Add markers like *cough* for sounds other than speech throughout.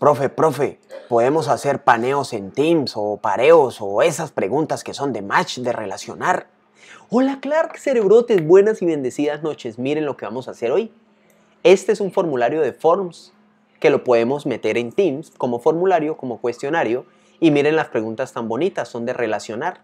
profe, profe, podemos hacer paneos en Teams o pareos o esas preguntas que son de match, de relacionar. Hola Clark, cerebrotes, buenas y bendecidas noches. Miren lo que vamos a hacer hoy. Este es un formulario de forms que lo podemos meter en Teams como formulario, como cuestionario. Y miren las preguntas tan bonitas, son de relacionar.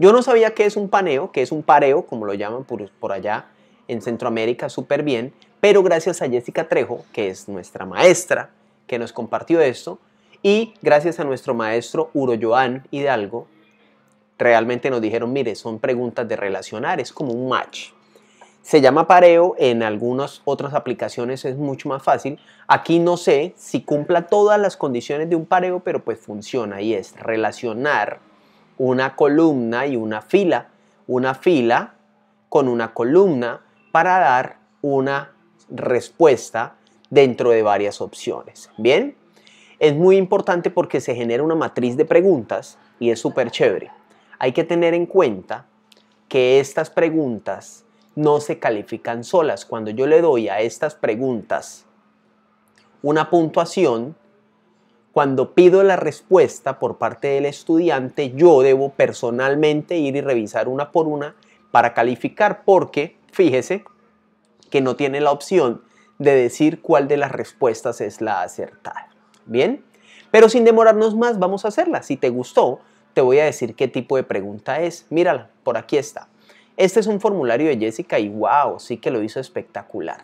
Yo no sabía qué es un paneo, qué es un pareo, como lo llaman por allá en Centroamérica súper bien, pero gracias a Jessica Trejo, que es nuestra maestra, que nos compartió esto y gracias a nuestro maestro uro joan Hidalgo, realmente nos dijeron, mire, son preguntas de relacionar, es como un match. Se llama pareo, en algunas otras aplicaciones es mucho más fácil. Aquí no sé si cumpla todas las condiciones de un pareo, pero pues funciona y es relacionar una columna y una fila, una fila con una columna para dar una respuesta dentro de varias opciones. Bien, es muy importante porque se genera una matriz de preguntas y es súper chévere. Hay que tener en cuenta que estas preguntas no se califican solas. Cuando yo le doy a estas preguntas una puntuación, cuando pido la respuesta por parte del estudiante, yo debo personalmente ir y revisar una por una para calificar porque, fíjese, que no tiene la opción de decir cuál de las respuestas es la acertada. Bien, pero sin demorarnos más vamos a hacerla. Si te gustó, te voy a decir qué tipo de pregunta es. Mírala, por aquí está. Este es un formulario de Jessica y wow, sí que lo hizo espectacular.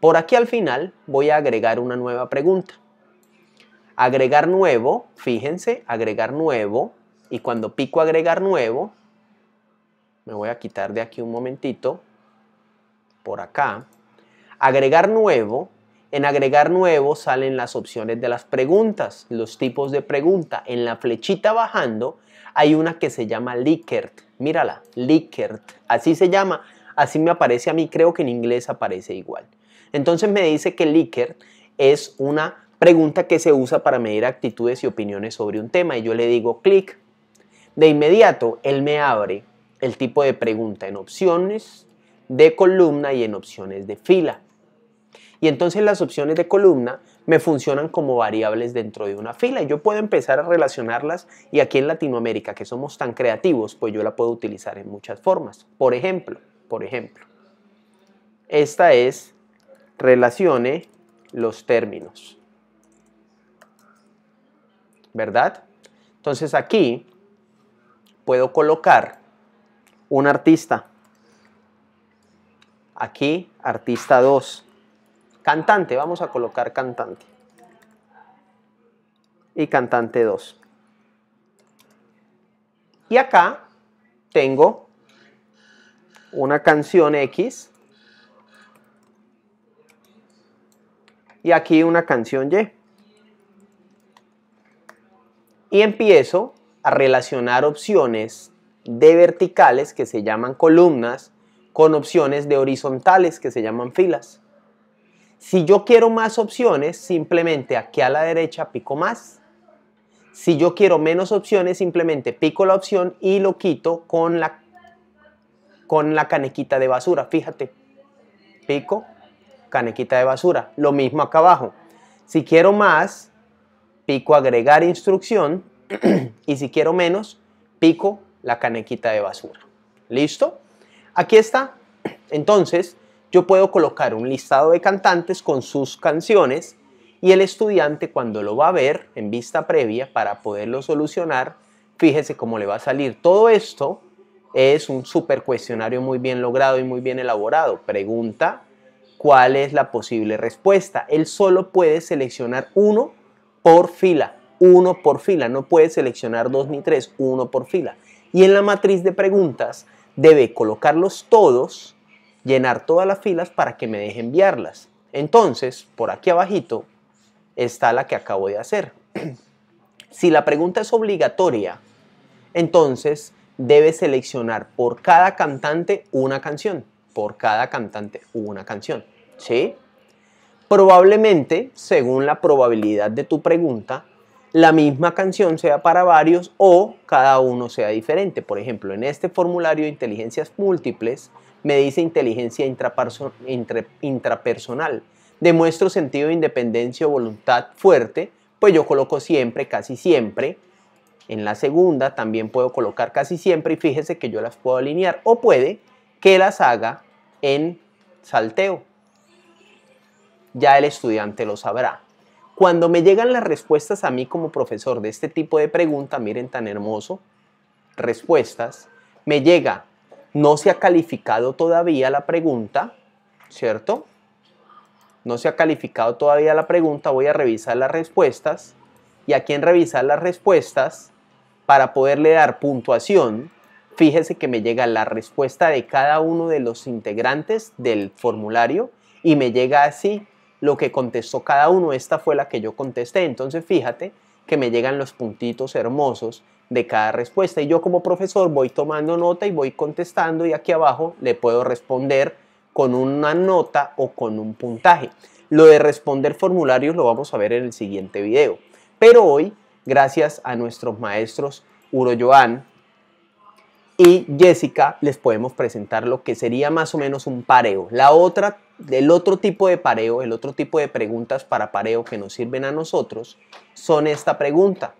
Por aquí al final voy a agregar una nueva pregunta. Agregar nuevo, fíjense, agregar nuevo. Y cuando pico agregar nuevo, me voy a quitar de aquí un momentito. Por acá, agregar nuevo, en agregar nuevo salen las opciones de las preguntas, los tipos de pregunta. En la flechita bajando hay una que se llama Likert. Mírala, Likert. Así se llama, así me aparece a mí. Creo que en inglés aparece igual. Entonces me dice que Likert es una pregunta que se usa para medir actitudes y opiniones sobre un tema. Y yo le digo clic. De inmediato él me abre el tipo de pregunta en opciones de columna y en opciones de fila y entonces las opciones de columna me funcionan como variables dentro de una fila y yo puedo empezar a relacionarlas y aquí en Latinoamérica que somos tan creativos pues yo la puedo utilizar en muchas formas. Por ejemplo, por ejemplo, esta es relacione los términos. ¿Verdad? Entonces aquí puedo colocar un artista. Aquí artista 2. Cantante, vamos a colocar cantante. Y cantante 2. Y acá tengo una canción X. Y aquí una canción Y. Y empiezo a relacionar opciones de verticales que se llaman columnas con opciones de horizontales que se llaman filas. Si yo quiero más opciones, simplemente aquí a la derecha pico más. Si yo quiero menos opciones, simplemente pico la opción y lo quito con la, con la canequita de basura. Fíjate, pico, canequita de basura. Lo mismo acá abajo. Si quiero más, pico agregar instrucción *clears throat* y si quiero menos, pico la canequita de basura. ¿Listo? Aquí está. Entonces, yo puedo colocar un listado de cantantes con sus canciones y el estudiante cuando lo va a ver en vista previa para poderlo solucionar, fíjese cómo le va a salir. Todo esto es un super cuestionario muy bien logrado y muy bien elaborado. Pregunta cuál es la posible respuesta. Él solo puede seleccionar uno por fila, uno por fila, no puede seleccionar dos ni tres, uno por fila. Y en la matriz de preguntas debe colocarlos todos llenar todas las filas para que me deje enviarlas. Entonces, por aquí abajito está la que acabo de hacer. *clears throat* si la pregunta es obligatoria, entonces debes seleccionar por cada cantante una canción. Por cada cantante una canción. ¿Sí? Probablemente, según la probabilidad de tu pregunta, la misma canción sea para varios o cada uno sea diferente. Por ejemplo, en este formulario de inteligencias múltiples, me dice inteligencia intrapersonal. Demuestro sentido de independencia o voluntad fuerte, pues yo coloco siempre, casi siempre. En la segunda también puedo colocar casi siempre y fíjese que yo las puedo alinear o puede que las haga en salteo. Ya el estudiante lo sabrá. Cuando me llegan las respuestas a mí como profesor de este tipo de preguntas, miren tan hermoso, respuestas, me llega no se ha calificado todavía la pregunta, ¿cierto? No se ha calificado todavía la pregunta, voy a revisar las respuestas. Y aquí en revisar las respuestas, para poderle dar puntuación, fíjese que me llega la respuesta de cada uno de los integrantes del formulario y me llega así lo que contestó cada uno. Esta fue la que yo contesté. Entonces, fíjate, que me llegan los puntitos hermosos de cada respuesta. Y yo como profesor voy tomando nota y voy contestando y aquí abajo le puedo responder con una nota o con un puntaje. Lo de responder formularios lo vamos a ver en el siguiente video. Pero hoy, gracias a nuestros maestros Uro Joan y Jessica, les podemos presentar lo que sería más o menos un pareo. La otra del otro tipo de pareo, el otro tipo de preguntas para pareo que nos sirven a nosotros son esta pregunta,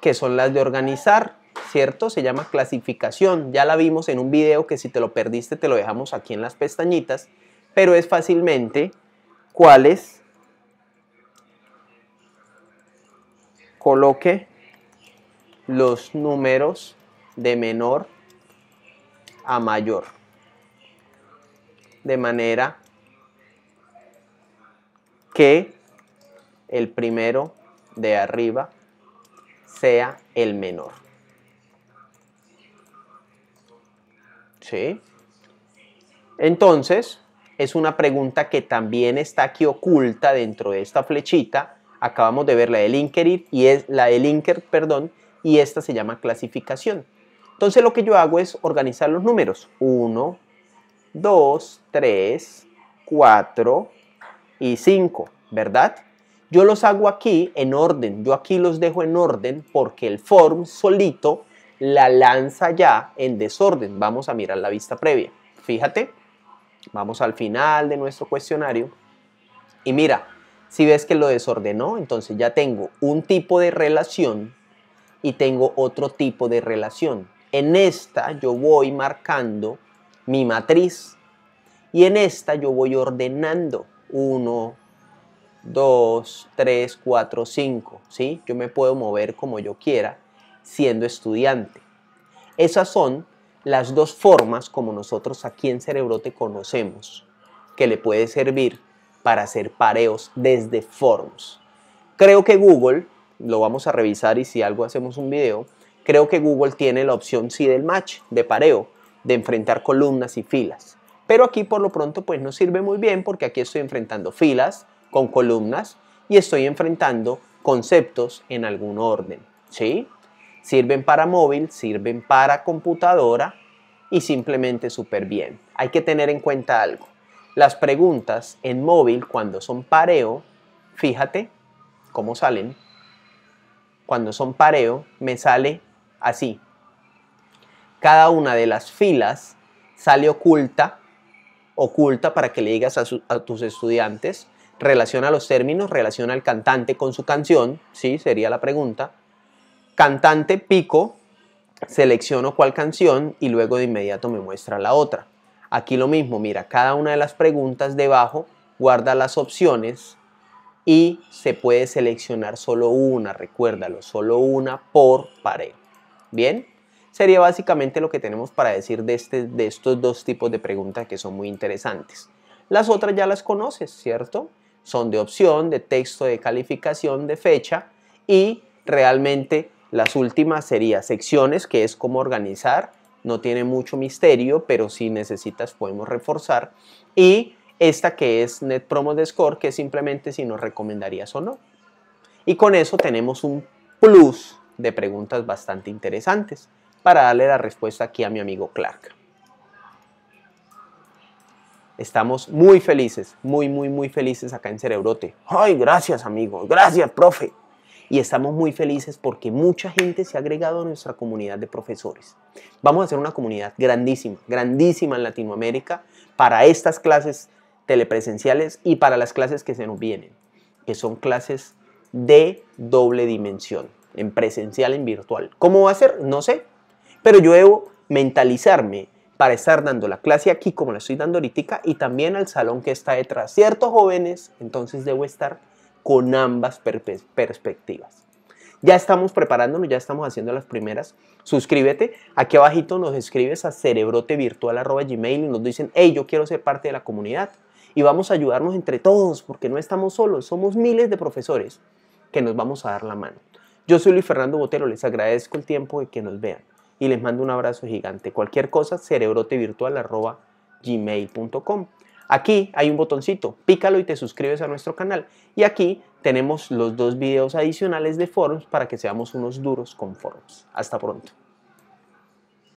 que son las de organizar, ¿cierto? Se llama clasificación. Ya la vimos en un video que si te lo perdiste te lo dejamos aquí en las pestañitas, pero es fácilmente cuáles coloque los números de menor a mayor de manera que el primero de arriba sea el menor. ¿Sí? Entonces, es una pregunta que también está aquí oculta dentro de esta flechita. Acabamos de ver la del Inker y es la del perdón, y esta se llama clasificación. Entonces lo que yo hago es organizar los números. 1, 2, 3, 4, y 5, ¿verdad? Yo los hago aquí en orden, yo aquí los dejo en orden porque el form solito la lanza ya en desorden. Vamos a mirar la vista previa. Fíjate, vamos al final de nuestro cuestionario y mira, si ves que lo desordenó, entonces ya tengo un tipo de relación y tengo otro tipo de relación. En esta yo voy marcando mi matriz y en esta yo voy ordenando. 1, 2, 3, 4, 5, ¿sí? Yo me puedo mover como yo quiera siendo estudiante. Esas son las dos formas como nosotros aquí en Cerebrote conocemos que le puede servir para hacer pareos desde forms. Creo que Google, lo vamos a revisar y si algo hacemos un video, creo que Google tiene la opción sí del match, de pareo, de enfrentar columnas y filas. Pero aquí por lo pronto pues no sirve muy bien porque aquí estoy enfrentando filas con columnas y estoy enfrentando conceptos en algún orden, ¿sí? Sirven para móvil, sirven para computadora y simplemente súper bien. Hay que tener en cuenta algo. Las preguntas en móvil cuando son pareo, fíjate cómo salen. Cuando son pareo me sale así. Cada una de las filas sale oculta oculta para que le digas a, tus estudiantes, relaciona los términos, relaciona al cantante con su canción, sí, sería la pregunta. Cantante pico, selecciono cuál canción y luego de inmediato me muestra la otra. Aquí lo mismo, mira, cada una de las preguntas debajo guarda las opciones y se puede seleccionar solo una, recuérdalo, solo una por pared. Bien, sería básicamente lo que tenemos para decir de, este, de estos dos tipos de preguntas que son muy interesantes. Las otras ya las conoces, ¿cierto? Son de opción, de texto, de calificación, de fecha y realmente las últimas serían secciones, que es cómo organizar, no tiene mucho misterio, pero si necesitas podemos reforzar. Y esta que es Net Promo de Score, que es simplemente si nos recomendarías o no. Y con eso tenemos un plus de preguntas bastante interesantes para darle la respuesta aquí a mi amigo Clark. Estamos muy felices, muy, muy, muy felices acá en Cerebrote. ¡Ay, gracias, amigo! ¡Gracias, profe! y estamos muy felices porque mucha gente se ha agregado a nuestra comunidad de profesores. Vamos a hacer una comunidad grandísima, grandísima en Latinoamérica para estas clases telepresenciales y para las clases que se nos vienen, que son clases de doble dimensión, en presencial, en virtual. ¿Cómo va a ser? No sé, pero yo debo mentalizarme para estar dando la clase aquí como la estoy dando ahorita y también al salón que está detrás, Ciertos jóvenes? Entonces debo estar con ambas perspectivas. Ya estamos preparándonos, ya estamos haciendo las primeras. Suscríbete. Aquí abajito nos escribes a cerebrotevirtual.gmail y nos dicen, hey, yo quiero ser parte de la comunidad. Y vamos a ayudarnos entre todos porque no estamos solos. Somos miles de profesores que nos vamos a dar la mano. Yo soy Luis Fernando Botero. Les agradezco el tiempo de que nos vean y les mando un abrazo gigante. Cualquier cosa, cerebrotevirtual.gmail.com. Aquí hay un botoncito, pícalo y te suscribes a nuestro canal. Y aquí tenemos los dos videos adicionales de forums para que seamos unos duros con forums. Hasta pronto.